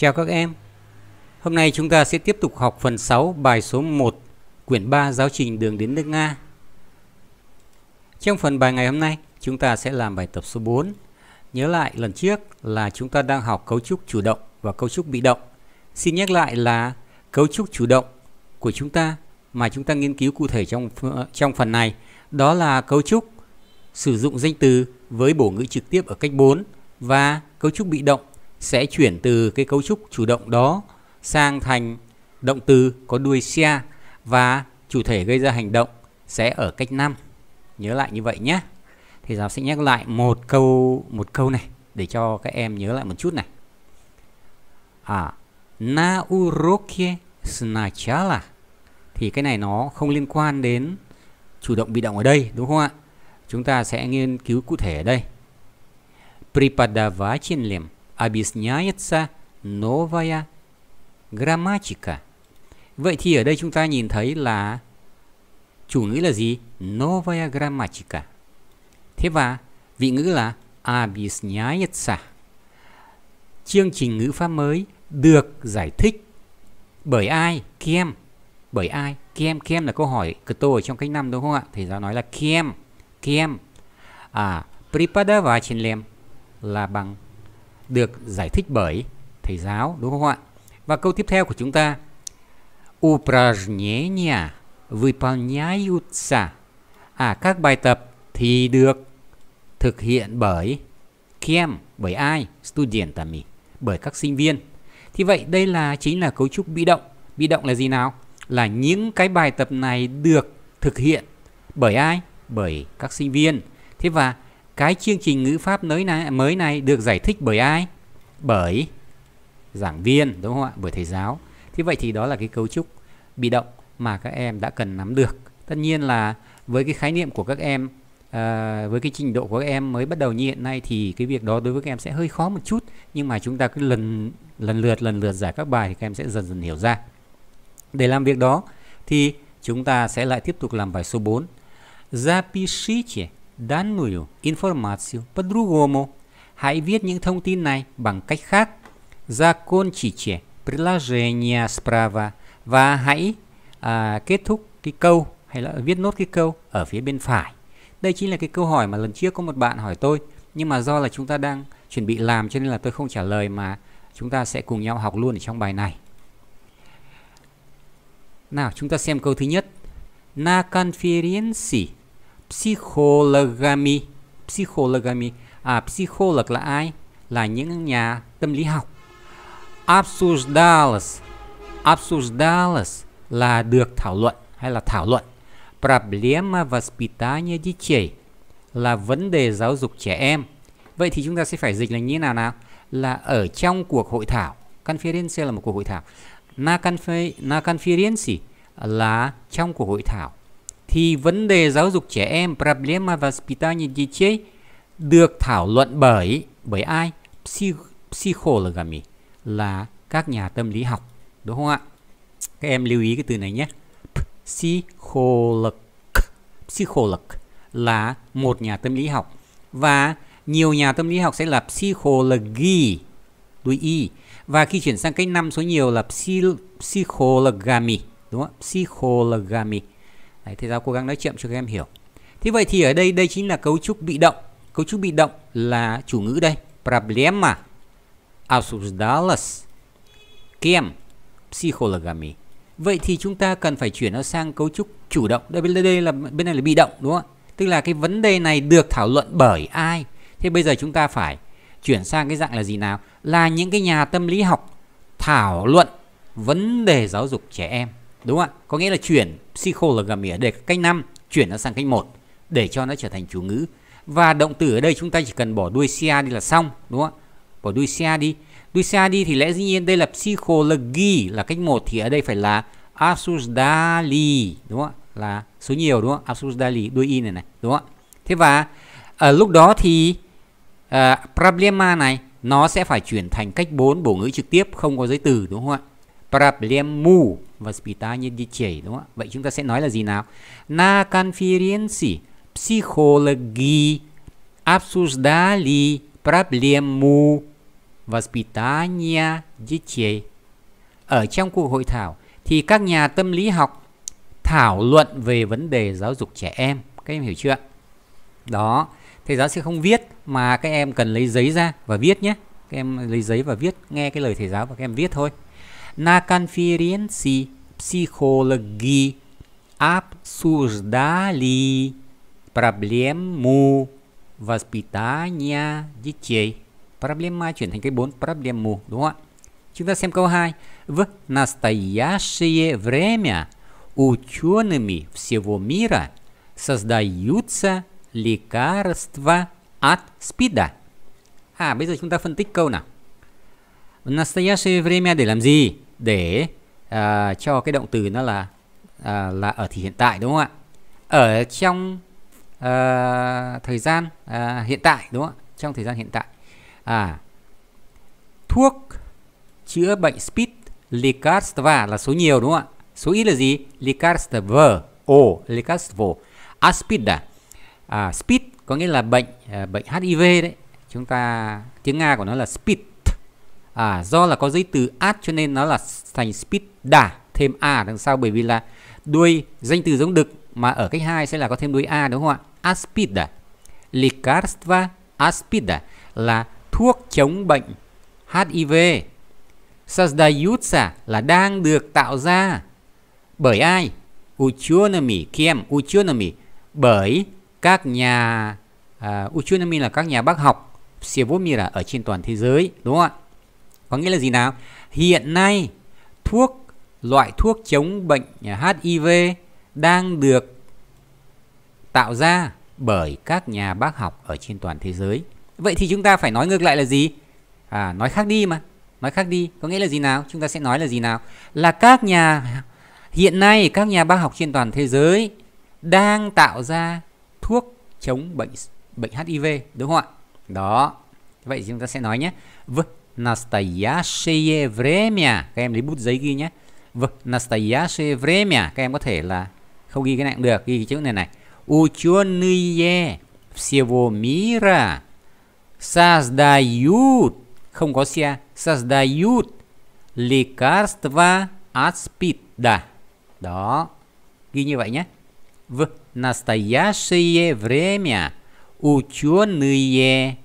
Chào các em. Hôm nay chúng ta sẽ tiếp tục học phần 6 bài số 1 quyển 3 giáo trình đường đến nước Nga. Trong phần bài ngày hôm nay, chúng ta sẽ làm bài tập số 4. Nhớ lại lần trước là chúng ta đang học cấu trúc chủ động và cấu trúc bị động. Xin nhắc lại là cấu trúc chủ động của chúng ta mà chúng ta nghiên cứu cụ thể trong ờ, trong phần này đó là cấu trúc sử dụng danh từ với bổ ngữ trực tiếp ở cách 4 và cấu trúc bị động sẽ chuyển từ cái cấu trúc chủ động đó sang thành động từ có đuôi xe và chủ thể gây ra hành động sẽ ở cách 5. Nhớ lại như vậy nhé. Thì giáo sẽ nhắc lại một câu một câu này để cho các em nhớ lại một chút này. À, na uroke snachala thì cái này nó không liên quan đến chủ động bị động ở đây đúng không ạ? Chúng ta sẽ nghiên cứu cụ thể ở đây. Pripadavachilem объясняется новая грамматика. Vậy thì ở đây chúng ta nhìn thấy là chủ ngữ là gì? Новая грамматика. Thế và vị ngữ là объясняется. Chương trình ngữ pháp mới được giải thích bởi ai? Kem. Bởi ai? Kem. Kem là câu hỏi cơ кто ở trong cách năm đúng không ạ? Thầy giáo nói là kem. Kem. À, преподавателем là bằng được giải thích bởi thầy giáo đúng không ạ? Và câu tiếp theo của chúng ta Упражнения выполняются À các bài tập thì được thực hiện bởi kiem bởi ai? Studentami bởi các sinh viên. Thì vậy đây là chính là cấu trúc bị động. Bị động là gì nào? Là những cái bài tập này được thực hiện bởi ai? Bởi các sinh viên. Thế và cái chương trình ngữ pháp mới này, mới này được giải thích bởi ai? Bởi giảng viên đúng không ạ? Bởi thầy giáo. Thế vậy thì đó là cái cấu trúc bị động mà các em đã cần nắm được. Tất nhiên là với cái khái niệm của các em à, với cái trình độ của các em mới bắt đầu như hiện nay thì cái việc đó đối với các em sẽ hơi khó một chút nhưng mà chúng ta cứ lần lần lượt lần lượt giải các bài thì các em sẽ dần dần hiểu ra để làm việc đó thì chúng ta sẽ lại tiếp tục làm bài số 4 Запишите данную информацию по-другому. Hãy viết những thông tin này bằng cách khác. Закончите предложение справа và hãy à, kết thúc cái câu hay là viết nốt cái câu ở phía bên phải. Đây chính là cái câu hỏi mà lần trước có một bạn hỏi tôi nhưng mà do là chúng ta đang chuẩn bị làm cho nên là tôi không trả lời mà chúng ta sẽ cùng nhau học luôn ở trong bài này. Nào, chúng ta xem câu thứ nhất. Na conferenci psychologami psychologami à psycholog là ai là những nhà tâm lý học обсуждалось обсуждалось là được thảo luận hay là thảo luận проблема воспитания детей là vấn đề giáo dục trẻ em vậy thì chúng ta sẽ phải dịch là như thế nào nào là ở trong cuộc hội thảo conference là một cuộc hội thảo na conference là trong cuộc hội thảo thì vấn đề giáo dục trẻ em problema vaspitania детей được thảo luận bởi bởi ai? Psychologami là các nhà tâm lý học, đúng không ạ? Các em lưu ý cái từ này nhé. Psycholog psycholog là một nhà tâm lý học và nhiều nhà tâm lý học sẽ là psychologi đuôi y và khi chuyển sang cái năm số nhiều là psy, psychologami đúng không? Psychologami Đấy, thầy giáo cố gắng nói chậm cho các em hiểu thế vậy thì ở đây đây chính là cấu trúc bị động cấu trúc bị động là chủ ngữ đây problema обсуждалось kem, психологами vậy thì chúng ta cần phải chuyển nó sang cấu trúc chủ động đây bên đây là bên này là bị động đúng không tức là cái vấn đề này được thảo luận bởi ai thế bây giờ chúng ta phải chuyển sang cái dạng là gì nào là những cái nhà tâm lý học thảo luận vấn đề giáo dục trẻ em Đúng không ạ? Có nghĩa là chuyển psychologamia để cách 5 chuyển nó sang cách 1 để cho nó trở thành chủ ngữ. Và động từ ở đây chúng ta chỉ cần bỏ đuôi cia đi là xong, đúng không ạ? Bỏ đuôi cia đi. Đuôi cia đi thì lẽ dĩ nhiên đây là psychology là cách 1 thì ở đây phải là Asus đúng không ạ? Là số nhiều đúng không? Asus đuôi y này này, đúng không ạ? Thế và ở ờ, lúc đó thì uh, problema này nó sẽ phải chuyển thành cách 4 bổ ngữ trực tiếp không có giới từ đúng không ạ? проблему воспитания детей. Đúng không? Vậy chúng ta sẽ nói là gì nào? На конференции психологи обсуждали проблему воспитания детей. Ở trong cuộc hội thảo thì các nhà tâm lý học thảo luận về vấn đề giáo dục trẻ em. Các em hiểu chưa? Đó, thầy giáo sẽ không viết mà các em cần lấy giấy ra và viết nhé. Các em lấy giấy và viết, nghe cái lời thầy giáo và các em viết thôi. на конференции психологи обсуждали проблему воспитания детей. Проблема chuyển thành cái bốn проблему, đúng không ạ? Chúng В настоящее время учеными всего мира создаются лекарства от СПИДа. А bây giờ chúng ta В настоящее время để làm để à, cho cái động từ nó là à, là ở thì hiện tại đúng không ạ ở trong à, thời gian à, hiện tại đúng không ạ trong thời gian hiện tại à thuốc chữa bệnh spit lekarstva là số nhiều đúng không ạ số ít là gì lekarstvo o lekarstvo aspida à, à speed có nghĩa là bệnh à, bệnh HIV đấy chúng ta tiếng Nga của nó là speed à, do là có dây từ at cho nên nó là thành speed đả thêm a đằng sau bởi vì là đuôi danh từ giống đực mà ở cách hai sẽ là có thêm đuôi a đúng không ạ aspida à. likarstva aspida à là thuốc chống bệnh HIV Sazdayutsa là đang được tạo ra bởi ai? Uchunami, Kiem, Uchunami bởi các nhà uh, à, Uchunami là các nhà bác học Sivomi là ở trên toàn thế giới đúng không ạ? có nghĩa là gì nào hiện nay thuốc loại thuốc chống bệnh HIV đang được tạo ra bởi các nhà bác học ở trên toàn thế giới vậy thì chúng ta phải nói ngược lại là gì à nói khác đi mà nói khác đi có nghĩa là gì nào chúng ta sẽ nói là gì nào là các nhà hiện nay các nhà bác học trên toàn thế giới đang tạo ra thuốc chống bệnh bệnh HIV đúng không ạ đó vậy chúng ta sẽ nói nhé v настоящее время các em lấy bút giấy ghi nhé в настоящее время các em có thể là không ghi cái này cũng được ghi cái chữ này này ученые всего мира создают không có xe создают лекарства от спида đó ghi như vậy nhé в настоящее время ученые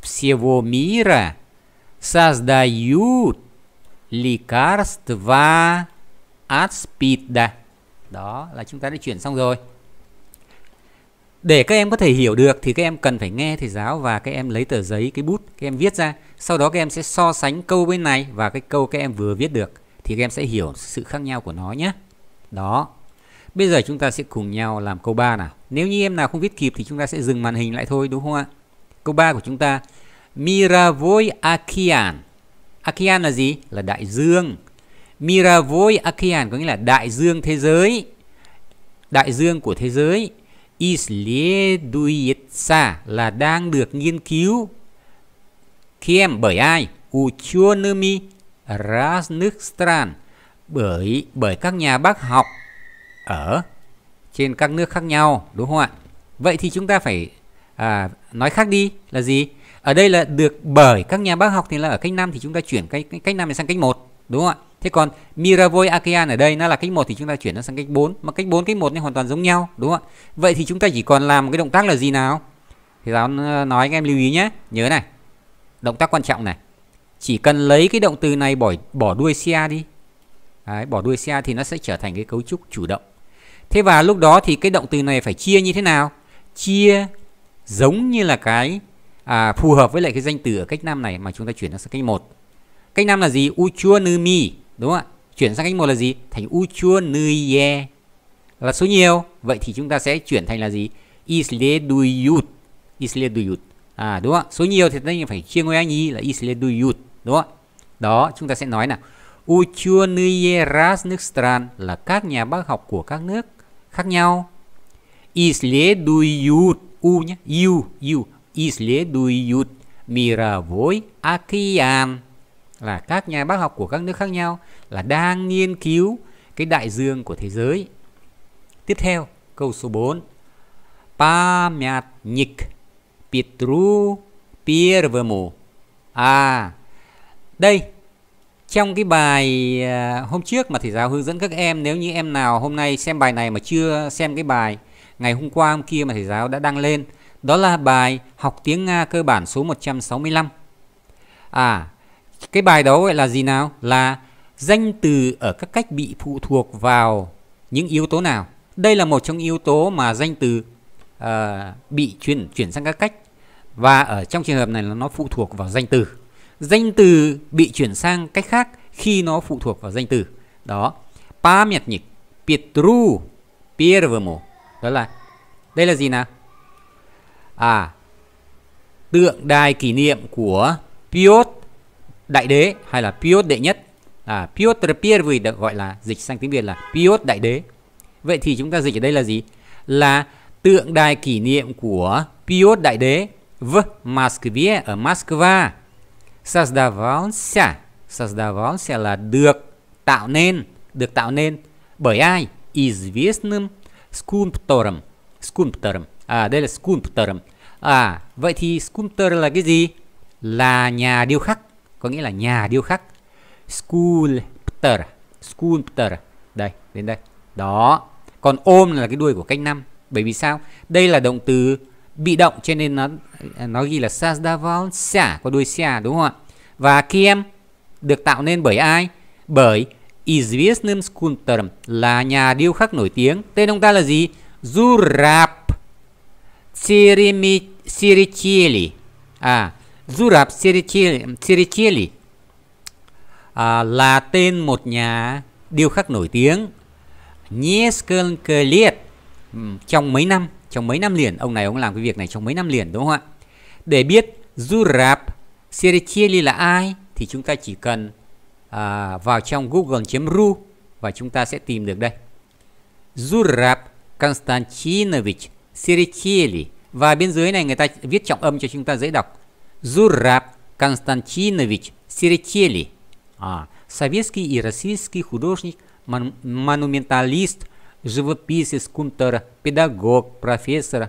всего мира создают лекарства от спида. Đó là chúng ta đã chuyển xong rồi. Để các em có thể hiểu được thì các em cần phải nghe thầy giáo và các em lấy tờ giấy, cái bút, các em viết ra. Sau đó các em sẽ so sánh câu bên này và cái câu các em vừa viết được. Thì các em sẽ hiểu sự khác nhau của nó nhé. Đó. Bây giờ chúng ta sẽ cùng nhau làm câu 3 nào. Nếu như em nào không viết kịp thì chúng ta sẽ dừng màn hình lại thôi đúng không ạ? Câu 3 của chúng ta Miravoy Akian. Akian là gì? Là đại dương. Miravoy Akian có nghĩa là đại dương thế giới. Đại dương của thế giới. Isleduyetsa là đang được nghiên cứu. Kiem bởi ai? Uchionomi Rasnukstran bởi bởi các nhà bác học ở trên các nước khác nhau đúng không ạ? Vậy thì chúng ta phải à, nói khác đi là gì? ở đây là được bởi các nhà bác học thì là ở cách năm thì chúng ta chuyển cách cách năm này sang cách một đúng không ạ thế còn Miravoi akian ở đây nó là cách một thì chúng ta chuyển nó sang cách 4 mà cách 4 cách một này hoàn toàn giống nhau đúng không ạ vậy thì chúng ta chỉ còn làm cái động tác là gì nào thì giáo nói anh em lưu ý nhé nhớ này động tác quan trọng này chỉ cần lấy cái động từ này bỏ bỏ đuôi CA đi Đấy, bỏ đuôi CA thì nó sẽ trở thành cái cấu trúc chủ động thế và lúc đó thì cái động từ này phải chia như thế nào chia giống như là cái à, phù hợp với lại cái danh từ ở cách năm này mà chúng ta chuyển sang cách một cách năm là gì uchuonumi đúng không ạ chuyển sang cách một là gì thành uchuonuye là số nhiều vậy thì chúng ta sẽ chuyển thành là gì isleduyut isleduyut à đúng không số nhiều thì tất nhiên phải chia ngôi anh y là isleduyut đúng không đó chúng ta sẽ nói là uchuonuye ras nước stran là các nhà bác học của các nước khác nhau isleduyut u nhé u u исследуют мировой океан là các nhà bác học của các nước khác nhau là đang nghiên cứu cái đại dương của thế giới. Tiếp theo, câu số 4. Памятник Петру Первому. À, đây trong cái bài à, hôm trước mà thầy giáo hướng dẫn các em nếu như em nào hôm nay xem bài này mà chưa xem cái bài ngày hôm qua hôm kia mà thầy giáo đã đăng lên đó là bài học tiếng Nga cơ bản số 165. À, cái bài đó gọi là gì nào? Là danh từ ở các cách bị phụ thuộc vào những yếu tố nào? Đây là một trong yếu tố mà danh từ uh, bị chuyển chuyển sang các cách và ở trong trường hợp này là nó phụ thuộc vào danh từ. Danh từ bị chuyển sang cách khác khi nó phụ thuộc vào danh từ. Đó. Памятник Петру первому. Đó là đây là gì nào? à tượng đài kỷ niệm của Piot đại đế hay là Piot đệ nhất à Piotr Первый được gọi là dịch sang tiếng Việt là Piot đại đế vậy thì chúng ta dịch ở đây là gì là tượng đài kỷ niệm của Piot đại đế v Москве ở Moscow создавался создавался là được tạo nên được tạo nên bởi ai известным sculptorом sculptorом à, đây là sculptor à vậy thì sculptor là cái gì là nhà điêu khắc có nghĩa là nhà điêu khắc sculptor sculptor đây đến đây đó còn ôm là cái đuôi của cách năm bởi vì sao đây là động từ bị động cho nên nó nó ghi là sasdaval xả có đuôi xả đúng không ạ và kiem được tạo nên bởi ai bởi Izviesnym Skulptor là nhà điêu khắc nổi tiếng tên ông ta là gì Zurab Сирикели. À, Zurab Sirikeli à, là tên một nhà điêu khắc nổi tiếng. Nесколько лет trong mấy năm, trong mấy năm liền ông này ông làm cái việc này trong mấy năm liền đúng không ạ? Để biết Zurab Sirikeli là ai thì chúng ta chỉ cần à, vào trong google.ru và chúng ta sẽ tìm được đây. Zurab Konstantinovich Siricheli và bên dưới này người ta viết trọng âm cho chúng ta dễ đọc. Zurab Konstantinovich Siricheli. À, советский и российский художник, монументалист, живописец, скульптор, педагог, профессор,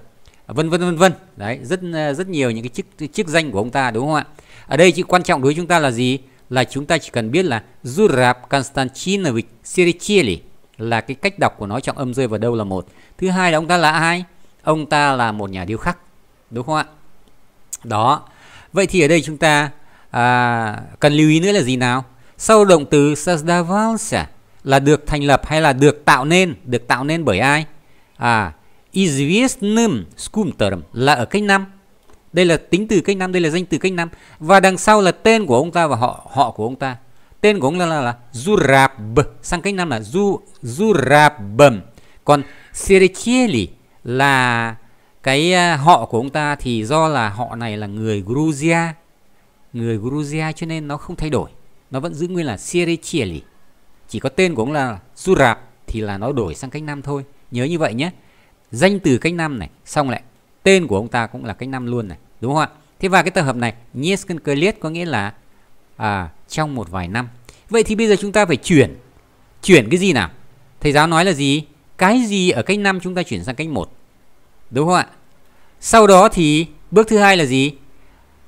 vân vân vân vân. Đấy, rất rất nhiều những cái chức chức danh của ông ta đúng không ạ? Ở đây chỉ quan trọng đối với chúng ta là gì? Là chúng ta chỉ cần biết là Zurab Konstantinovich Siricheli là cái cách đọc của nó trọng âm rơi vào đâu là một. Thứ hai là ông ta là ai? ông ta là một nhà điêu khắc đúng không ạ đó vậy thì ở đây chúng ta à, cần lưu ý nữa là gì nào sau động từ sazdavalsa à, là được thành lập hay là được tạo nên được tạo nên bởi ai à izviestnym sculptorum là ở cách năm đây là tính từ cách năm đây là danh từ cách năm và đằng sau là tên của ông ta và họ họ của ông ta tên của ông ta là, là, là Zurab sang cách năm là Zu zurabem. còn Sericheli là cái à, họ của ông ta thì do là họ này là người Georgia người Georgia cho nên nó không thay đổi nó vẫn giữ nguyên là Siricheli chỉ có tên của ông là Surab thì là nó đổi sang cách nam thôi nhớ như vậy nhé danh từ cách nam này xong lại tên của ông ta cũng là cách nam luôn này đúng không ạ thế và cái tập hợp này Niesken có nghĩa là à, trong một vài năm vậy thì bây giờ chúng ta phải chuyển chuyển cái gì nào thầy giáo nói là gì cái gì ở cách năm chúng ta chuyển sang cách một Đúng không ạ? Sau đó thì bước thứ hai là gì?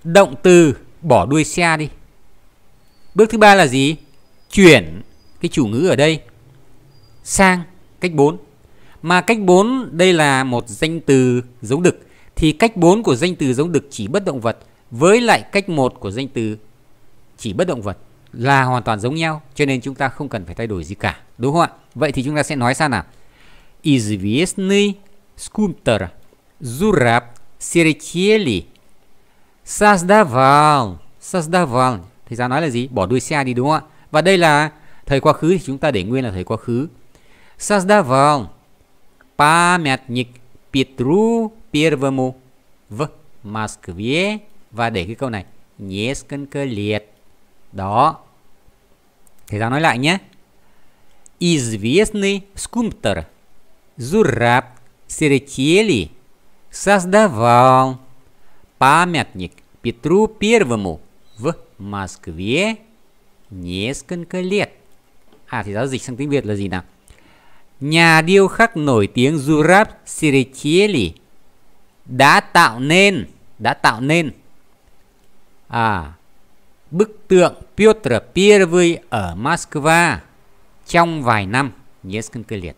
Động từ bỏ đuôi xe đi. Bước thứ ba là gì? Chuyển cái chủ ngữ ở đây sang cách 4. Mà cách 4 đây là một danh từ giống đực thì cách 4 của danh từ giống đực chỉ bất động vật với lại cách 1 của danh từ chỉ bất động vật là hoàn toàn giống nhau cho nên chúng ta không cần phải thay đổi gì cả đúng không ạ vậy thì chúng ta sẽ nói sao nào известный скульптор Зураб Серечели Sazdaval Sazdaval Thầy giáo nói là gì? Bỏ đuôi xe đi đúng không ạ? Và đây là thời quá khứ thì chúng ta để nguyên là thời quá khứ Sazdaval Памятник Петру Первому В Москве Và để cái câu này Несколько лет Đó Thầy giáo nói lại nhé Известный скульптор Зураб Серетели создавал памятник Петру Первому в Москве несколько лет. À thì giáo dịch sang tiếng Việt là gì nào? Nhà điêu khắc nổi tiếng Zurab Siretieli đã tạo nên đã tạo nên à bức tượng Piotr Первый ở Moscow trong vài năm. Несколько лет.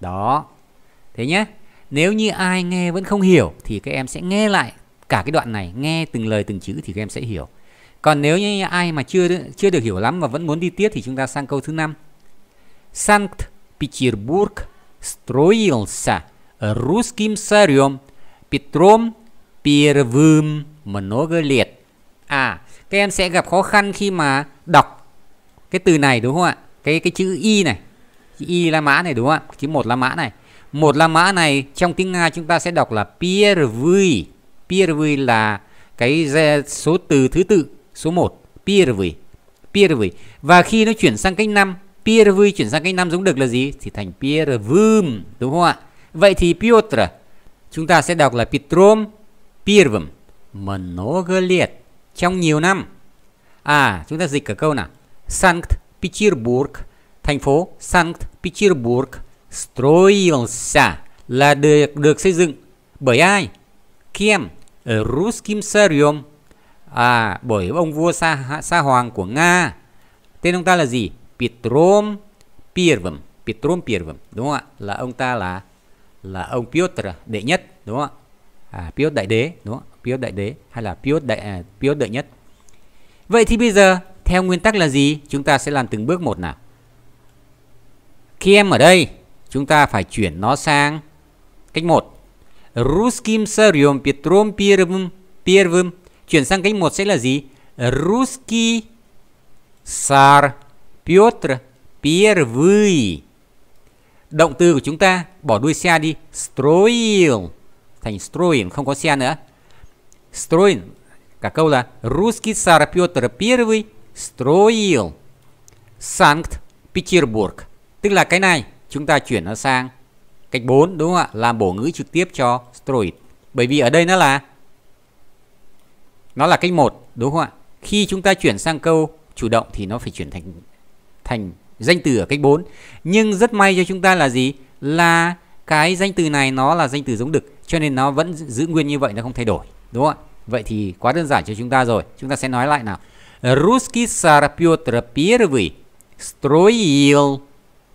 Đó. Thế nhé nếu như ai nghe vẫn không hiểu thì các em sẽ nghe lại cả cái đoạn này nghe từng lời từng chữ thì các em sẽ hiểu còn nếu như ai mà chưa chưa được hiểu lắm và vẫn muốn đi tiếp thì chúng ta sang câu thứ năm Санкт Петербург строился русским царем Петром Первым много лет. À, các em sẽ gặp khó khăn khi mà đọc cái từ này đúng không ạ? Cái cái chữ y này, chữ y La Mã này đúng không ạ? Chữ một La Mã này một la mã này trong tiếng Nga chúng ta sẽ đọc là Pierre Pierre là cái số từ thứ tự số 1 Pierre Pierre và khi nó chuyển sang cách 5 Pierre chuyển sang cách 5 giống được là gì thì thành Pierre đúng không ạ? Vậy thì Piotr chúng ta sẽ đọc là Petrom Piervum много лет trong nhiều năm. À, chúng ta dịch cả câu nào. Sankt Petersburg, thành phố Sankt Petersburg Строился là được, được xây dựng bởi ai? Kim, Ruskim Sarium. À, bởi ông vua Sa, Sa Hoàng của Nga. Tên ông ta là gì? Petrom Pirvum. Petrom Pirvum, đúng không ạ? Là ông ta là là ông Piotr đệ nhất, đúng không ạ? À, Piotr đại đế, đúng không? Piotr đại đế hay là Piotr đại à, Piotr đệ nhất. Vậy thì bây giờ theo nguyên tắc là gì? Chúng ta sẽ làm từng bước một nào. Kiem ở đây chúng ta phải chuyển nó sang cách 1. Ruskim Serium Petrom Первым Первым chuyển sang cách 1 sẽ là gì? Ruski Sar Piotr Первый. Động từ của chúng ta bỏ đuôi xe đi, stroil thành stroil không có xe nữa. Stroil cả câu là Ruski Sar Piotr Первый строил Санкт-Петербург. Tức là cái này chúng ta chuyển nó sang cách 4 đúng không ạ làm bổ ngữ trực tiếp cho steroid bởi vì ở đây nó là nó là cách 1 đúng không ạ khi chúng ta chuyển sang câu chủ động thì nó phải chuyển thành thành danh từ ở cách 4 nhưng rất may cho chúng ta là gì là cái danh từ này nó là danh từ giống đực cho nên nó vẫn giữ nguyên như vậy nó không thay đổi đúng không ạ vậy thì quá đơn giản cho chúng ta rồi chúng ta sẽ nói lại nào русский царь Петр Первый строил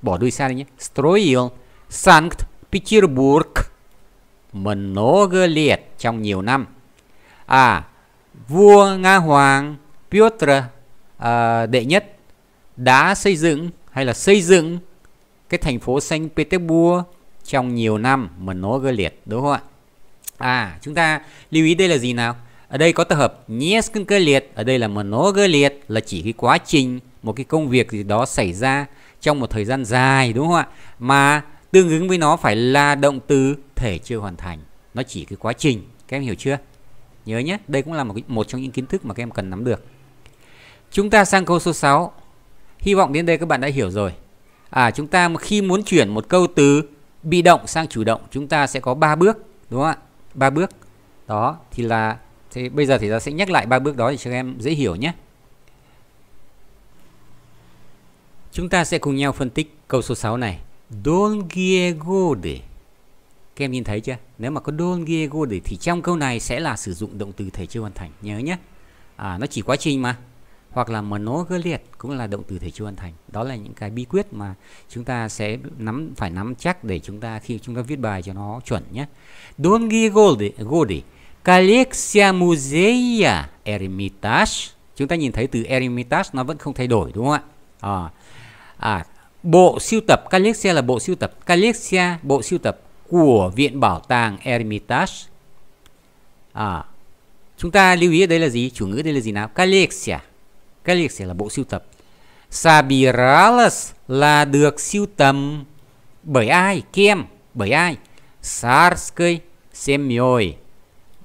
bỏ đuôi xa đi nhé строил Санкт-Петербург много лет trong nhiều năm à vua Nga Hoàng Piotr à, đệ nhất đã xây dựng hay là xây dựng cái thành phố xanh Petersburg trong nhiều năm mà nó gơ liệt đúng không ạ? À chúng ta lưu ý đây là gì nào? Ở đây có tập hợp несколько liệt, ở đây là mà nó gơ liệt là chỉ cái quá trình một cái công việc gì đó xảy ra trong một thời gian dài đúng không ạ mà tương ứng với nó phải là động từ thể chưa hoàn thành nó chỉ cái quá trình các em hiểu chưa nhớ nhé đây cũng là một một trong những kiến thức mà các em cần nắm được chúng ta sang câu số 6 hy vọng đến đây các bạn đã hiểu rồi à chúng ta khi muốn chuyển một câu từ bị động sang chủ động chúng ta sẽ có 3 bước đúng không ạ ba bước đó thì là thì bây giờ thì ta sẽ nhắc lại ba bước đó để cho các em dễ hiểu nhé Chúng ta sẽ cùng nhau phân tích câu số 6 này. Don Giegode. Các em nhìn thấy chưa? Nếu mà có Don Diego Giegode thì trong câu này sẽ là sử dụng động từ thể chưa hoàn thành. Nhớ nhé. À, nó chỉ quá trình mà. Hoặc là mà nó gơ liệt cũng là động từ thể chưa hoàn thành. Đó là những cái bí quyết mà chúng ta sẽ nắm phải nắm chắc để chúng ta khi chúng ta viết bài cho nó chuẩn nhé. Don Giegode. Gode. Colexia Musea Ermitage. Chúng ta nhìn thấy từ Ermitage nó vẫn không thay đổi đúng không ạ? À, à, bộ sưu tập calixia là bộ sưu tập calixia bộ sưu tập của viện bảo tàng Hermitage à, chúng ta lưu ý ở đây là gì chủ ngữ đây là gì nào calixia calixia là bộ sưu tập sabirales là được sưu tầm bởi ai kem bởi ai Sarsky Semyoi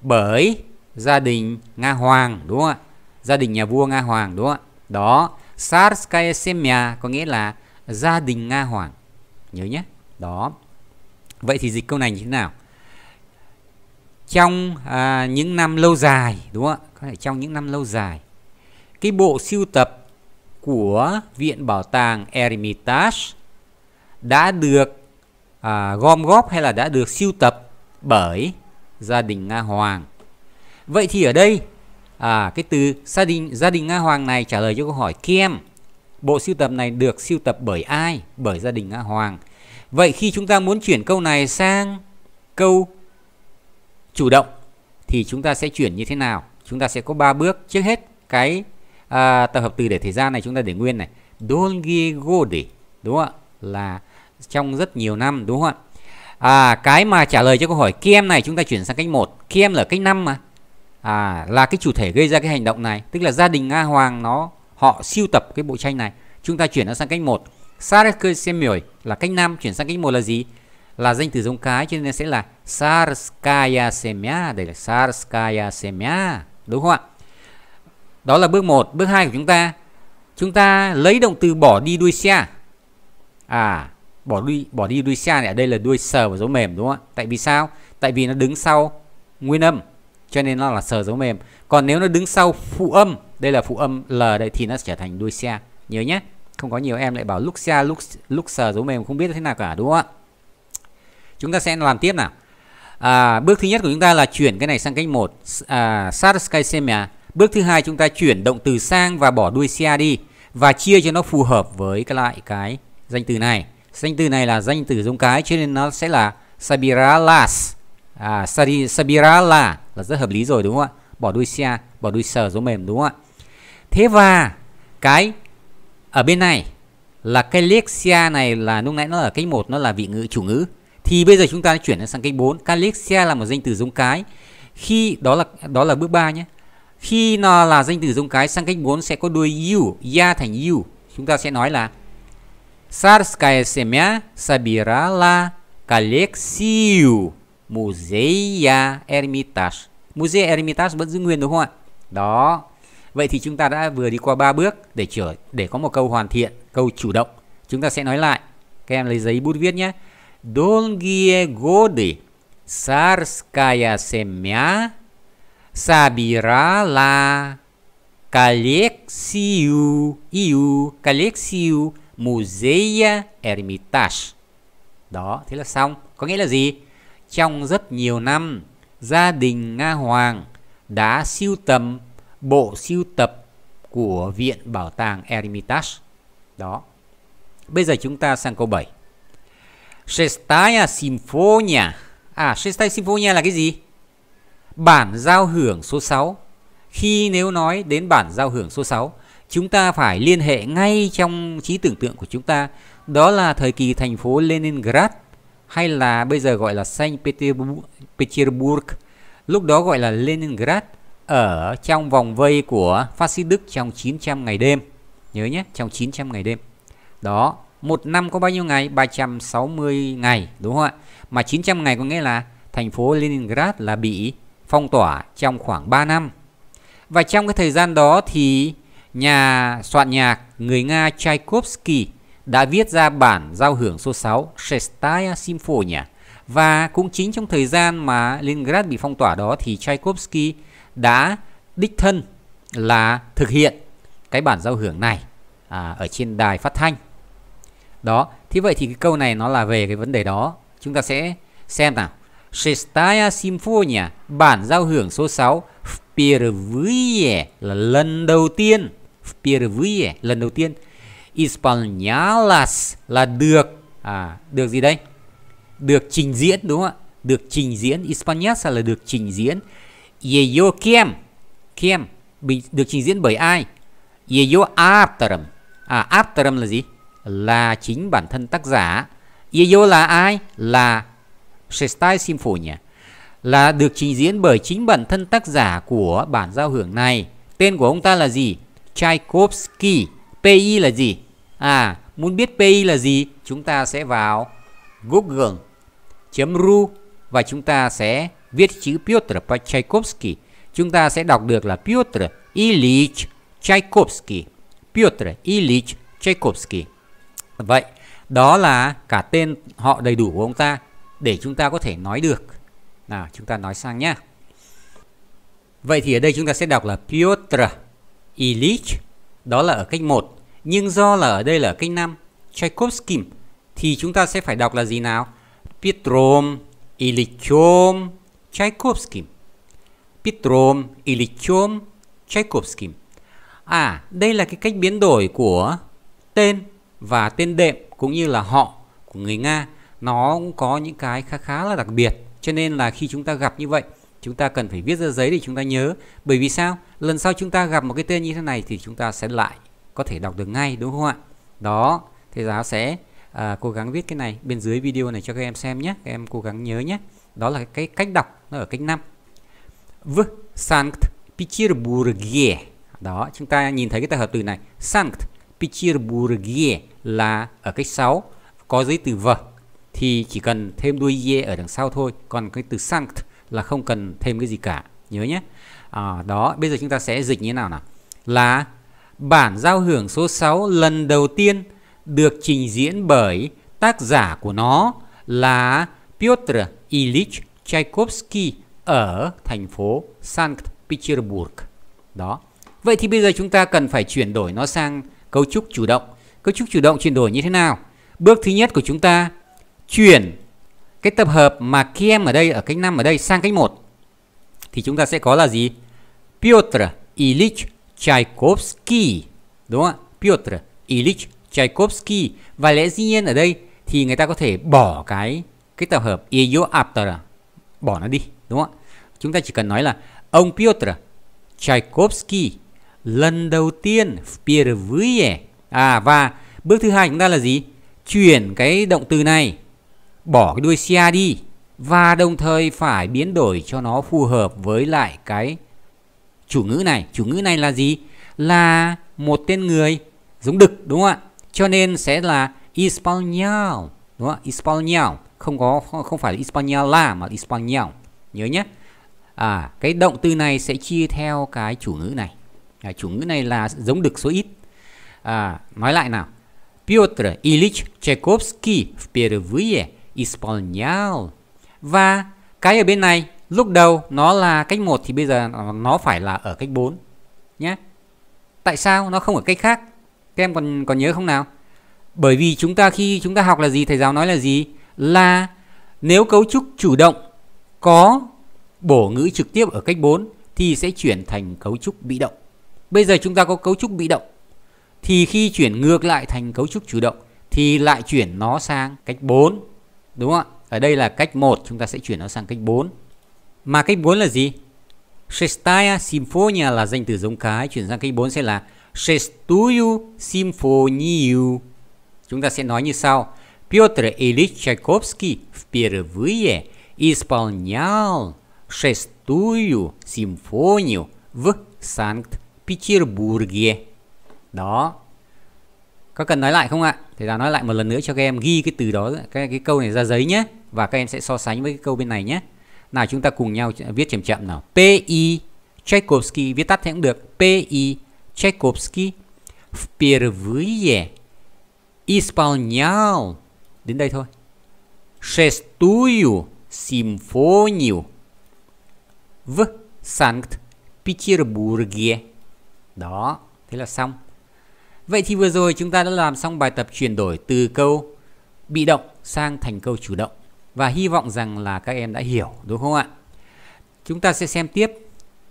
bởi gia đình Nga Hoàng đúng không ạ gia đình nhà vua Nga Hoàng đúng không ạ đó Sarskaya Semya có nghĩa là gia đình Nga Hoàng. Nhớ nhé. Đó. Vậy thì dịch câu này như thế nào? Trong à, những năm lâu dài, đúng không ạ? Có thể trong những năm lâu dài. Cái bộ siêu tập của Viện Bảo tàng Ermitage đã được à, gom góp hay là đã được siêu tập bởi gia đình Nga Hoàng. Vậy thì ở đây à, cái từ gia đình gia đình Nga Hoàng này trả lời cho câu hỏi Kem bộ sưu tập này được sưu tập bởi ai bởi gia đình Nga Hoàng vậy khi chúng ta muốn chuyển câu này sang câu chủ động thì chúng ta sẽ chuyển như thế nào chúng ta sẽ có 3 bước trước hết cái à, tập hợp từ để thời gian này chúng ta để nguyên này don Dolgi để đúng không là trong rất nhiều năm đúng không ạ à, cái mà trả lời cho câu hỏi kem này chúng ta chuyển sang cách 1 kem là cách 5 mà à là cái chủ thể gây ra cái hành động này tức là gia đình nga hoàng nó họ siêu tập cái bộ tranh này chúng ta chuyển nó sang cách một sarkesemir là cách năm chuyển sang cách một là gì là danh từ giống cái cho nên sẽ là sarskaya semya đây là sarskaya semya đúng không ạ đó là bước 1 bước 2 của chúng ta chúng ta lấy động từ bỏ đi đuôi xe à bỏ đi bỏ đi đuôi xe này ở đây là đuôi sờ và dấu mềm đúng không ạ tại vì sao tại vì nó đứng sau nguyên âm cho nên nó là sờ dấu mềm còn nếu nó đứng sau phụ âm đây là phụ âm l đây thì nó trở thành đuôi xe nhớ nhé không có nhiều em lại bảo lúc xe lúc lúc sờ dấu mềm không biết thế nào cả đúng không ạ chúng ta sẽ làm tiếp nào à, bước thứ nhất của chúng ta là chuyển cái này sang cách một à, sarskasemia bước thứ hai chúng ta chuyển động từ sang và bỏ đuôi xe đi và chia cho nó phù hợp với cái lại cái danh từ này danh từ này là danh từ giống cái cho nên nó sẽ là sabiralas à, Sabira là rất hợp lý rồi đúng không ạ bỏ đuôi xe bỏ đuôi sờ dấu mềm đúng không ạ thế và cái ở bên này là cái lexia này là lúc nãy nó ở cách một nó là vị ngữ chủ ngữ thì bây giờ chúng ta chuyển sang cách 4 cái lexia là một danh từ giống cái khi đó là đó là bước 3 nhé khi nó là danh từ giống cái sang cách 4 sẽ có đuôi u ya thành u chúng ta sẽ nói là Sarskaya semya sabirala kaleksiu Musea Hermitage. Musea Hermitage vẫn giữ nguyên đúng không ạ? Đó. Vậy thì chúng ta đã vừa đi qua ba bước để trở để có một câu hoàn thiện, câu chủ động. Chúng ta sẽ nói lại. Các em lấy giấy bút viết nhé. Don Долгие годы царская семья собирала коллекцию, ию, коллекцию музея Hermitage. Đó, thế là xong. Có nghĩa là gì? trong rất nhiều năm gia đình nga hoàng đã siêu tầm bộ siêu tập của viện bảo tàng Ermitage đó bây giờ chúng ta sang câu 7 Sestaya Symphonia à Sestaya Symphonia là cái gì bản giao hưởng số 6 khi nếu nói đến bản giao hưởng số 6 chúng ta phải liên hệ ngay trong trí tưởng tượng của chúng ta đó là thời kỳ thành phố Leningrad hay là bây giờ gọi là Saint Petersburg, lúc đó gọi là Leningrad ở trong vòng vây của phát xít Đức trong 900 ngày đêm nhớ nhé trong 900 ngày đêm đó một năm có bao nhiêu ngày 360 ngày đúng không ạ mà 900 ngày có nghĩa là thành phố Leningrad là bị phong tỏa trong khoảng 3 năm và trong cái thời gian đó thì nhà soạn nhạc người Nga Tchaikovsky đã viết ra bản giao hưởng số 6 Shestaya Symphonia và cũng chính trong thời gian mà Leningrad bị phong tỏa đó thì Tchaikovsky đã đích thân là thực hiện cái bản giao hưởng này à, ở trên đài phát thanh đó Thế vậy thì cái câu này nó là về cái vấn đề đó chúng ta sẽ xem nào Шестая Symphonia bản giao hưởng số 6 Впервые là lần đầu tiên Впервые lần đầu tiên Españolas là được à được gì đây? Được trình diễn đúng không ạ? Được trình diễn Исполняться là được trình diễn. Ее кем? bị được trình diễn bởi ai? Ее автором. À автором là gì? Là chính bản thân tác giả. Ее là ai? Là Шестай Symphonia là được trình diễn bởi chính bản thân tác giả của bản giao hưởng này. Tên của ông ta là gì? Tchaikovsky. PI là gì? À, muốn biết PI là gì? Chúng ta sẽ vào google.ru và chúng ta sẽ viết chữ Piotr Tchaikovsky. Chúng ta sẽ đọc được là Piotr Ilyich Tchaikovsky. Piotr Ilyich Tchaikovsky. Vậy, đó là cả tên họ đầy đủ của ông ta để chúng ta có thể nói được. Nào, chúng ta nói sang nhé. Vậy thì ở đây chúng ta sẽ đọc là Piotr Ilyich. Đó là ở cách 1 nhưng do là ở đây là kênh 5 Tchaikovsky thì chúng ta sẽ phải đọc là gì nào? Petrom, Ilichom, Tchaikovsky. Petrom, Ilichom, Tchaikovsky. À, đây là cái cách biến đổi của tên và tên đệm cũng như là họ của người Nga. Nó cũng có những cái khá khá là đặc biệt. Cho nên là khi chúng ta gặp như vậy, chúng ta cần phải viết ra giấy để chúng ta nhớ. Bởi vì sao? Lần sau chúng ta gặp một cái tên như thế này thì chúng ta sẽ lại có thể đọc được ngay đúng không ạ đó thầy giáo sẽ à, cố gắng viết cái này bên dưới video này cho các em xem nhé các em cố gắng nhớ nhé đó là cái cách đọc nó ở cách 5 v Sankt Petersburg đó chúng ta nhìn thấy cái tập hợp từ này Sankt Petersburg là ở cách 6 có giấy từ v thì chỉ cần thêm đuôi ye ở đằng sau thôi còn cái từ Sankt là không cần thêm cái gì cả nhớ nhé à, đó bây giờ chúng ta sẽ dịch như thế nào nào là bản giao hưởng số 6 lần đầu tiên được trình diễn bởi tác giả của nó là Piotr Ilyich Tchaikovsky ở thành phố Sankt Petersburg. Đó. Vậy thì bây giờ chúng ta cần phải chuyển đổi nó sang cấu trúc chủ động. Cấu trúc chủ động chuyển đổi như thế nào? Bước thứ nhất của chúng ta chuyển cái tập hợp mà kiem ở đây ở cách 5 ở đây sang cách 1 thì chúng ta sẽ có là gì? Piotr Ilyich Tchaikovsky. Đúng không ạ? Piotr Ilyich Tchaikovsky. Và lẽ dĩ nhiên ở đây thì người ta có thể bỏ cái cái tập hợp Io After bỏ nó đi, đúng không ạ? Chúng ta chỉ cần nói là ông Piotr Tchaikovsky lần đầu tiên первые. À và bước thứ hai chúng ta là gì? Chuyển cái động từ này bỏ cái đuôi cia đi và đồng thời phải biến đổi cho nó phù hợp với lại cái chủ ngữ này chủ ngữ này là gì là một tên người giống đực đúng không ạ cho nên sẽ là español đúng không español không có không phải española mà español nhớ nhé à cái động từ này sẽ chia theo cái chủ ngữ này à, chủ ngữ này là giống đực số ít à, nói lại nào Piotr Ilyich Tchaikovsky впервые исполнял và cái ở bên này lúc đầu nó là cách một thì bây giờ nó phải là ở cách 4 nhé tại sao nó không ở cách khác các em còn còn nhớ không nào bởi vì chúng ta khi chúng ta học là gì thầy giáo nói là gì là nếu cấu trúc chủ động có bổ ngữ trực tiếp ở cách 4 thì sẽ chuyển thành cấu trúc bị động bây giờ chúng ta có cấu trúc bị động thì khi chuyển ngược lại thành cấu trúc chủ động thì lại chuyển nó sang cách 4 đúng không ạ ở đây là cách 1 chúng ta sẽ chuyển nó sang cách 4 mà cách 4 là gì? Шестая симфония là danh từ giống cái chuyển sang cách 4 sẽ là Шестую симфонию. Chúng ta sẽ nói như sau. Петр Ильич Чайковский впервые исполнял шестую симфонию в Санкт-Петербурге. Đó. Có cần nói lại không ạ? Thầy giáo nói lại một lần nữa cho các em ghi cái từ đó, cái, cái câu này ra giấy nhé. Và các em sẽ so sánh với cái câu bên này nhé. Nào chúng ta cùng nhau viết chậm chậm nào. P.I. Tchaikovsky viết tắt thì cũng được. P.I. Tchaikovsky впервые исполнял đến đây thôi. Шестую симфонию в Санкт-Петербурге. Đó, thế là xong. Vậy thì vừa rồi chúng ta đã làm xong bài tập chuyển đổi từ câu bị động sang thành câu chủ động và hy vọng rằng là các em đã hiểu đúng không ạ chúng ta sẽ xem tiếp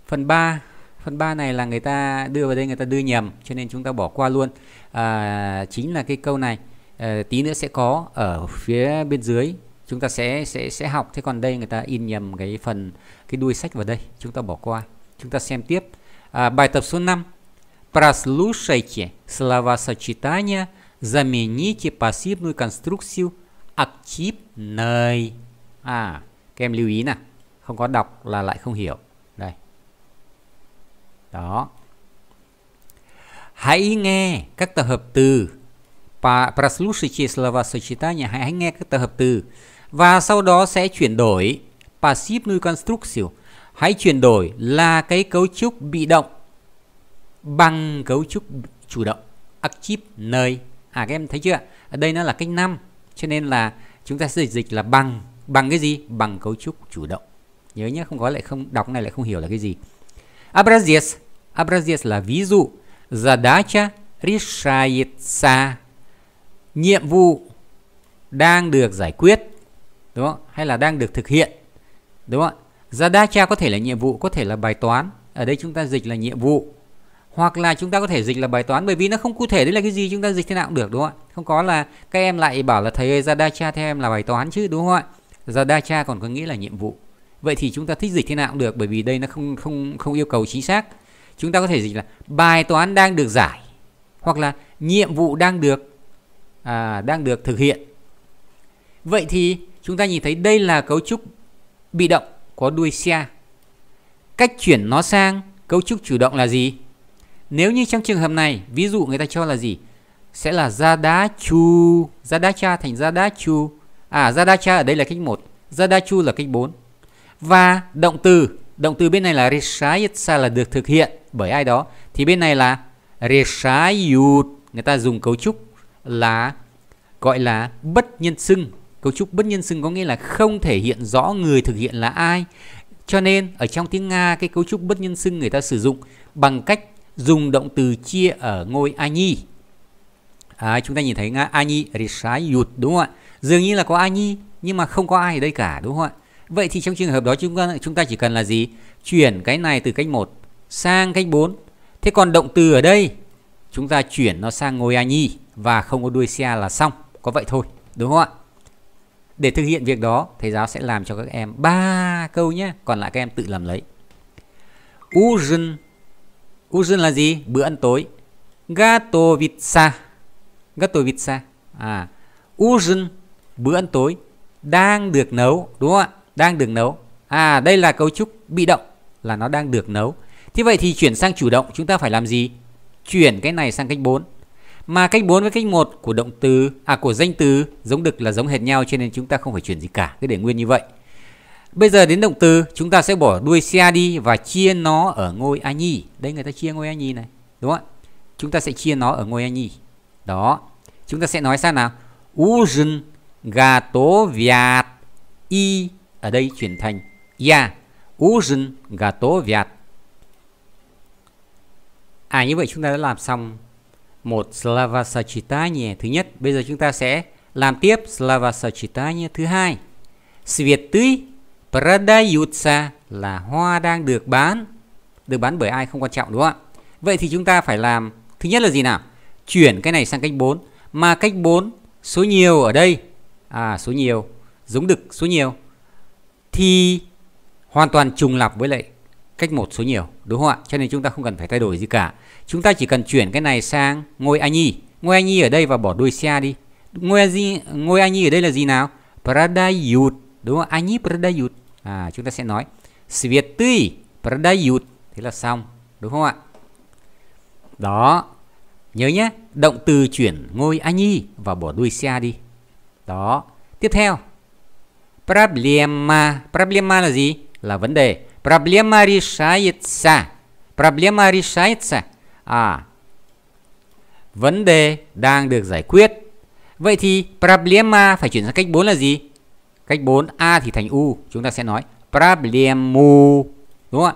phần 3 phần 3 này là người ta đưa vào đây người ta đưa nhầm cho nên chúng ta bỏ qua luôn à, chính là cái câu này à, tí nữa sẽ có ở phía bên dưới chúng ta sẽ sẽ sẽ học thế còn đây người ta in nhầm cái phần cái đuôi sách vào đây chúng ta bỏ qua chúng ta xem tiếp à, bài tập số 5 Прослушайте слова сочетания, замените пассивную конструкцию актив nơi à các em lưu ý nè không có đọc là lại không hiểu đây đó hãy nghe các tập hợp từ прослушайте слова сочетания hãy, nghe các tập hợp từ và sau đó sẽ chuyển đổi passive construction hãy chuyển đổi là cái cấu trúc bị động bằng cấu trúc chủ động active nơi à các em thấy chưa ở đây nó là cách năm cho nên là chúng ta sẽ dịch, là bằng bằng cái gì bằng cấu trúc chủ động nhớ nhé không có lại không đọc này lại không hiểu là cái gì образец образец là ví dụ задача решается nhiệm vụ đang được giải quyết đúng không hay là đang được thực hiện đúng không zadача có thể là nhiệm vụ có thể là bài toán ở đây chúng ta dịch là nhiệm vụ hoặc là chúng ta có thể dịch là bài toán bởi vì nó không cụ thể đấy là cái gì chúng ta dịch thế nào cũng được đúng không ạ không có là các em lại bảo là thầy ơi ra dacha theo em là bài toán chứ đúng không ạ ra dacha còn có nghĩa là nhiệm vụ vậy thì chúng ta thích dịch thế nào cũng được bởi vì đây nó không không không yêu cầu chính xác chúng ta có thể dịch là bài toán đang được giải hoặc là nhiệm vụ đang được à, đang được thực hiện vậy thì chúng ta nhìn thấy đây là cấu trúc bị động có đuôi xe cách chuyển nó sang cấu trúc chủ động là gì nếu như trong trường hợp này, ví dụ người ta cho là gì? Sẽ là Zadachu, Zadacha thành Zadachu. À Zadacha ở đây là cách 1, Zadachu là cách 4. Và động từ, động từ bên này là Rishayitsa là được thực hiện bởi ai đó. Thì bên này là Rishayut, người ta dùng cấu trúc là gọi là bất nhân xưng. Cấu trúc bất nhân xưng có nghĩa là không thể hiện rõ người thực hiện là ai. Cho nên ở trong tiếng Nga cái cấu trúc bất nhân xưng người ta sử dụng bằng cách dùng động từ chia ở ngôi a nhi à, chúng ta nhìn thấy a nhi rishai yut đúng không ạ dường như là có a nhi nhưng mà không có ai ở đây cả đúng không ạ vậy thì trong trường hợp đó chúng ta chúng ta chỉ cần là gì chuyển cái này từ cách 1 sang cách 4 thế còn động từ ở đây chúng ta chuyển nó sang ngôi a nhi và không có đuôi xe là xong có vậy thôi đúng không ạ để thực hiện việc đó thầy giáo sẽ làm cho các em ba câu nhé còn lại các em tự làm lấy Ужин Uzun là gì? Bữa ăn tối. Gato vitsa, gato vitsa. À, uzun bữa ăn tối đang được nấu, đúng không ạ? Đang được nấu. À, đây là cấu trúc bị động là nó đang được nấu. Thế vậy thì chuyển sang chủ động chúng ta phải làm gì? Chuyển cái này sang cách 4. Mà cách 4 với cách 1 của động từ à của danh từ giống được là giống hệt nhau cho nên chúng ta không phải chuyển gì cả, cứ để nguyên như vậy. Bây giờ đến động từ chúng ta sẽ bỏ đuôi xe đi và chia nó ở ngôi A nhi. Đây người ta chia ngôi A nhi này, đúng không ạ? Chúng ta sẽ chia nó ở ngôi A nhi. Đó. Chúng ta sẽ nói sao nào? Ужин готовят i ở đây chuyển thành я. Ужин готовят. À như vậy chúng ta đã làm xong một Slavasachitanya thứ nhất. Bây giờ chúng ta sẽ làm tiếp Slavasachitanya thứ hai. Svetый Pradayutsa là hoa đang được bán. Được bán bởi ai không quan trọng đúng không ạ? Vậy thì chúng ta phải làm thứ nhất là gì nào? Chuyển cái này sang cách 4 mà cách 4 số nhiều ở đây à số nhiều giống đực số nhiều thì hoàn toàn trùng lập với lại cách một số nhiều đúng không ạ? Cho nên chúng ta không cần phải thay đổi gì cả. Chúng ta chỉ cần chuyển cái này sang ngôi anh nhi. Ngôi anh nhi ở đây và bỏ đuôi xe đi. Ngôi anh nhi, ngôi anh nhi ở đây là gì nào? Pradayut đúng không они продают à chúng ta sẽ nói светы продают thế là xong đúng không ạ đó nhớ nhé động từ chuyển ngôi они và bỏ đuôi xe đi đó tiếp theo проблема проблема là gì là vấn đề проблема решается проблема решается à vấn đề đang được giải quyết vậy thì problema phải chuyển sang cách 4 là gì Cách 4 A thì thành U chúng ta sẽ nói problemu đúng không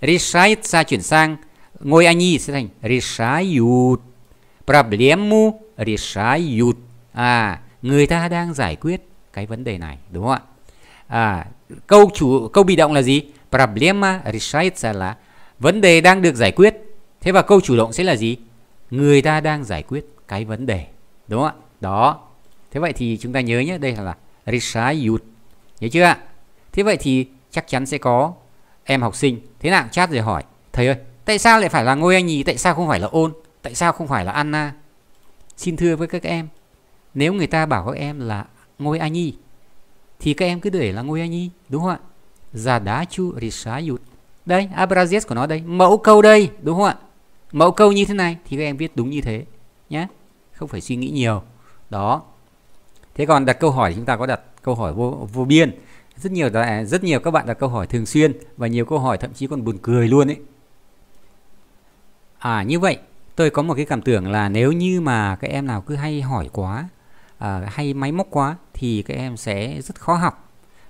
ạ? Решает ra chuyển sang ngôi anh nhi sẽ thành решают. Проблему решают. À, người ta đang giải quyết cái vấn đề này đúng không ạ? À, câu chủ câu bị động là gì? Problema решается là vấn đề đang được giải quyết. Thế và câu chủ động sẽ là gì? Người ta đang giải quyết cái vấn đề đúng không ạ? Đó. Thế vậy thì chúng ta nhớ nhé, đây là Rishayut. Nhớ chưa? Thế vậy thì chắc chắn sẽ có em học sinh thế nào chat rồi hỏi thầy ơi tại sao lại phải là ngôi anh nhì tại sao không phải là ôn tại sao không phải là anna xin thưa với các em nếu người ta bảo các em là ngôi anh nhi thì các em cứ để là ngôi anh nhi đúng không ạ già đá chu risayut đây abrazes của nó đây mẫu câu đây đúng không ạ mẫu câu như thế này thì các em viết đúng như thế nhé không phải suy nghĩ nhiều đó thế còn đặt câu hỏi chúng ta có đặt câu hỏi vô vô biên rất nhiều là rất nhiều các bạn đặt câu hỏi thường xuyên và nhiều câu hỏi thậm chí còn buồn cười luôn ấy à như vậy tôi có một cái cảm tưởng là nếu như mà các em nào cứ hay hỏi quá à, hay máy móc quá thì các em sẽ rất khó học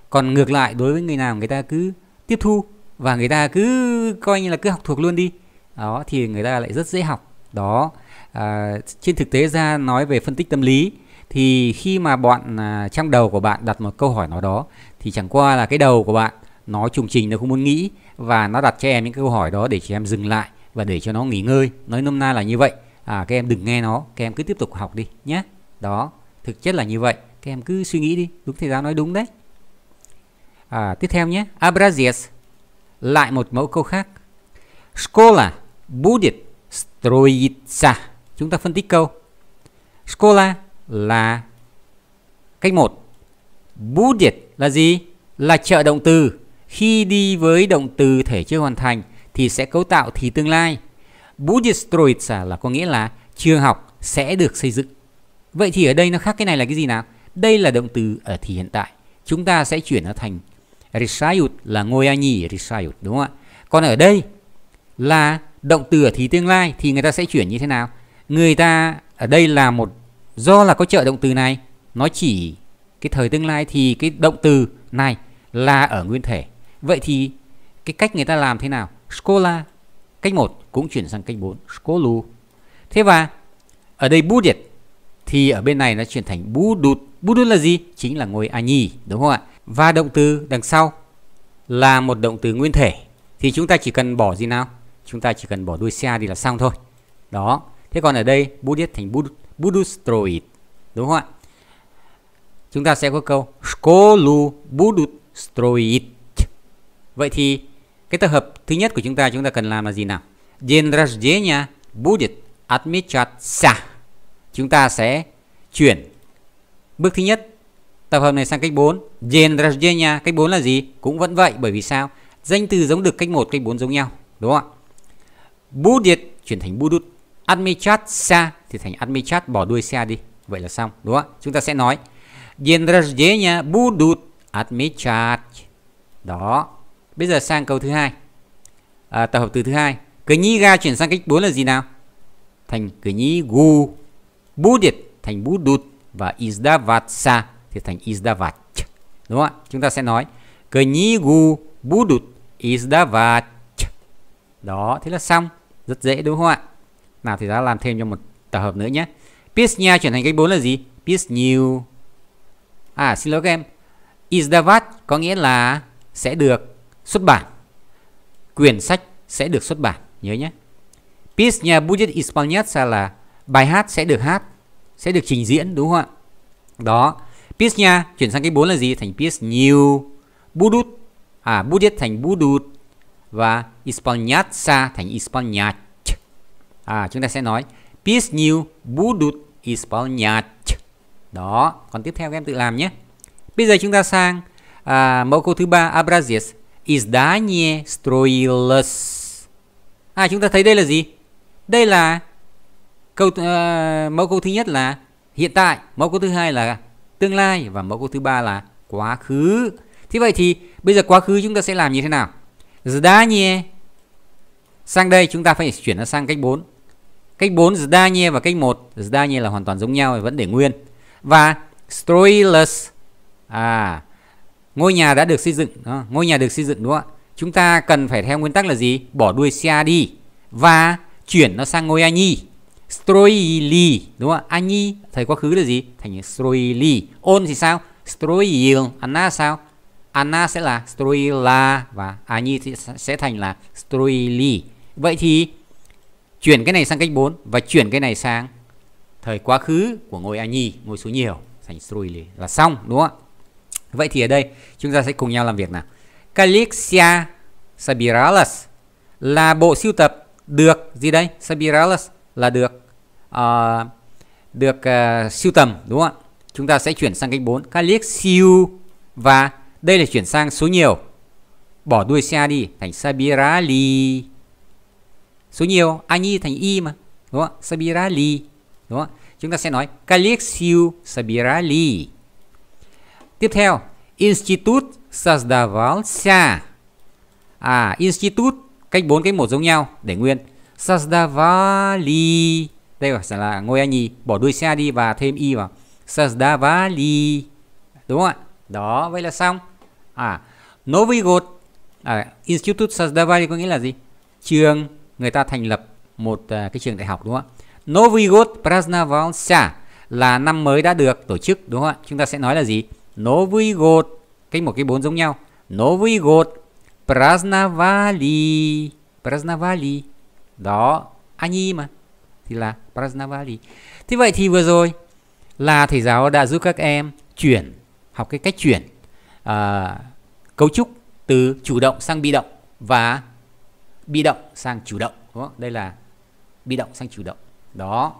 còn ngược lại đối với người nào người ta cứ tiếp thu và người ta cứ coi như là cứ học thuộc luôn đi đó thì người ta lại rất dễ học đó à, trên thực tế ra nói về phân tích tâm lý thì khi mà bạn à, trong đầu của bạn đặt một câu hỏi nào đó thì chẳng qua là cái đầu của bạn nó trùng trình nó không muốn nghĩ và nó đặt cho em những câu hỏi đó để cho em dừng lại và để cho nó nghỉ ngơi nói nôm na là như vậy à, các em đừng nghe nó các em cứ tiếp tục học đi nhé đó thực chất là như vậy các em cứ suy nghĩ đi đúng thầy giáo nói đúng đấy à, tiếp theo nhé Abrazes lại một mẫu câu khác scola будет строиться chúng ta phân tích câu scola là cách 1. budget là gì? Là trợ động từ. Khi đi với động từ thể chưa hoàn thành thì sẽ cấu tạo thì tương lai. Будет строиться là có nghĩa là trường học sẽ được xây dựng. Vậy thì ở đây nó khác cái này là cái gì nào? Đây là động từ ở thì hiện tại. Chúng ta sẽ chuyển nó thành resayut là ngôi a nhì resayut đúng không ạ? Còn ở đây là động từ ở thì tương lai thì người ta sẽ chuyển như thế nào? Người ta ở đây là một do là có trợ động từ này nó chỉ cái thời tương lai thì cái động từ này là ở nguyên thể vậy thì cái cách người ta làm thế nào scola cách 1 cũng chuyển sang cách 4 scolu thế và ở đây budget thì ở bên này nó chuyển thành budut budut là gì chính là ngôi a nhì, đúng không ạ và động từ đằng sau là một động từ nguyên thể thì chúng ta chỉ cần bỏ gì nào chúng ta chỉ cần bỏ đuôi xe đi là xong thôi đó thế còn ở đây budget thành budut Budustroit đúng không ạ? Chúng ta sẽ có câu Skolu Budustroit. Vậy thì cái tập hợp thứ nhất của chúng ta chúng ta cần làm là gì nào? День рождения будет Chúng ta sẽ chuyển bước thứ nhất tập hợp này sang cách 4. День cách 4 là gì? Cũng vẫn vậy bởi vì sao? Danh từ giống được cách 1, cách 4 giống nhau, đúng không ạ? Будет chuyển thành будут admin chat xa thì thành admin chat bỏ đuôi xa đi vậy là xong đúng không chúng ta sẽ nói день рождения будут отмечать đó bây giờ sang câu thứ hai à, tập hợp từ thứ hai cứ nhi ga chuyển sang cách 4 là gì nào thành cứ nhi gu будет thành будут và isdavat izdavatsa thì thành isdavat đúng không ạ chúng ta sẽ nói nhi gu будут isdavat đó thế là xong rất dễ đúng không ạ nào thì đã làm thêm cho một tập hợp nữa nhé Pisnia chuyển thành cách 4 là gì Pisnew à xin lỗi các em Izdavat có nghĩa là sẽ được xuất bản quyển sách sẽ được xuất bản nhớ nhé Pisnia budget Hispaniat là bài hát sẽ được hát sẽ được trình diễn đúng không ạ đó Pisnia chuyển sang cái 4 là gì thành Pisnew Budut à Budget thành Budut và sa thành Hispaniat à, chúng ta sẽ nói песню будут исполнять đó còn tiếp theo các em tự làm nhé bây giờ chúng ta sang à, mẫu câu thứ ba образец издание строилось à chúng ta thấy đây là gì đây là câu uh, mẫu câu thứ nhất là hiện tại mẫu câu thứ hai là tương lai và mẫu câu thứ ba là quá khứ thế vậy thì bây giờ quá khứ chúng ta sẽ làm như thế nào здание sang đây chúng ta phải chuyển nó sang cách 4 cách 4 zdanie và cách 1 zdanie là hoàn toàn giống nhau vẫn để nguyên và stroilus à ngôi nhà đã được xây dựng đó, ngôi nhà được xây dựng đúng không ạ chúng ta cần phải theo nguyên tắc là gì bỏ đuôi ca đi và chuyển nó sang ngôi ani stroili đúng không ạ ani thời quá khứ là gì thành stroili ôn thì sao stroil anna sao Anna sẽ là Stroila và Anyi sẽ thành là Stroili. Vậy thì chuyển cái này sang cách 4 và chuyển cái này sang thời quá khứ của ngôi Anyi, ngôi số nhiều thành Stroili là xong đúng không ạ? Vậy thì ở đây chúng ta sẽ cùng nhau làm việc nào. Calixia Sabiralis là bộ sưu tập được gì đây? Sabiralis là được uh, được uh, ờ, siêu tầm đúng không ạ? Chúng ta sẽ chuyển sang cách 4 Calixiu và đây là chuyển sang số nhiều. Bỏ đuôi xe đi thành Sabirali. Số nhiều, Ani thành Y mà. Đúng không? Sabirali. Đúng không? Chúng ta sẽ nói Calixiu Sabirali. Tiếp theo, Institut Sazdavalsa. À, Institut cách bốn cách một giống nhau để nguyên. Sazdavali. Đây là ngôi anh nhì, bỏ đuôi xe đi và thêm y vào. Sazdavali. Đúng không ạ? Đó, vậy là xong à Новый год à, Institut создавали có nghĩa là gì trường người ta thành lập một à, cái trường đại học đúng không ạ Новый год праздновался là năm mới đã được tổ chức đúng không ạ chúng ta sẽ nói là gì Новый год cái một cái bốn giống nhau Новый год праздновали праздновали đó они mà thì là праздновали thế vậy thì vừa rồi là thầy giáo đã giúp các em chuyển học cái cách chuyển à, cấu trúc từ chủ động sang bị động và bị động sang chủ động đúng không? đây là bị động sang chủ động đó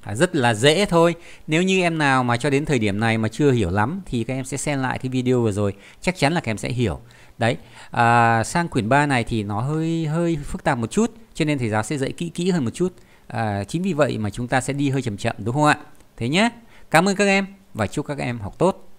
à, rất là dễ thôi nếu như em nào mà cho đến thời điểm này mà chưa hiểu lắm thì các em sẽ xem lại cái video vừa rồi chắc chắn là các em sẽ hiểu đấy à, sang quyển 3 này thì nó hơi hơi phức tạp một chút cho nên thầy giáo sẽ dạy kỹ kỹ hơn một chút à, chính vì vậy mà chúng ta sẽ đi hơi chậm chậm đúng không ạ thế nhé cảm ơn các em và chúc các em học tốt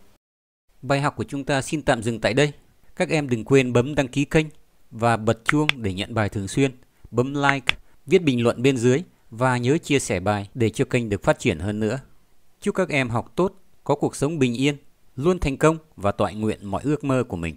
Bài học của chúng ta xin tạm dừng tại đây. Các em đừng quên bấm đăng ký kênh và bật chuông để nhận bài thường xuyên. Bấm like, viết bình luận bên dưới và nhớ chia sẻ bài để cho kênh được phát triển hơn nữa. Chúc các em học tốt, có cuộc sống bình yên, luôn thành công và tọa nguyện mọi ước mơ của mình.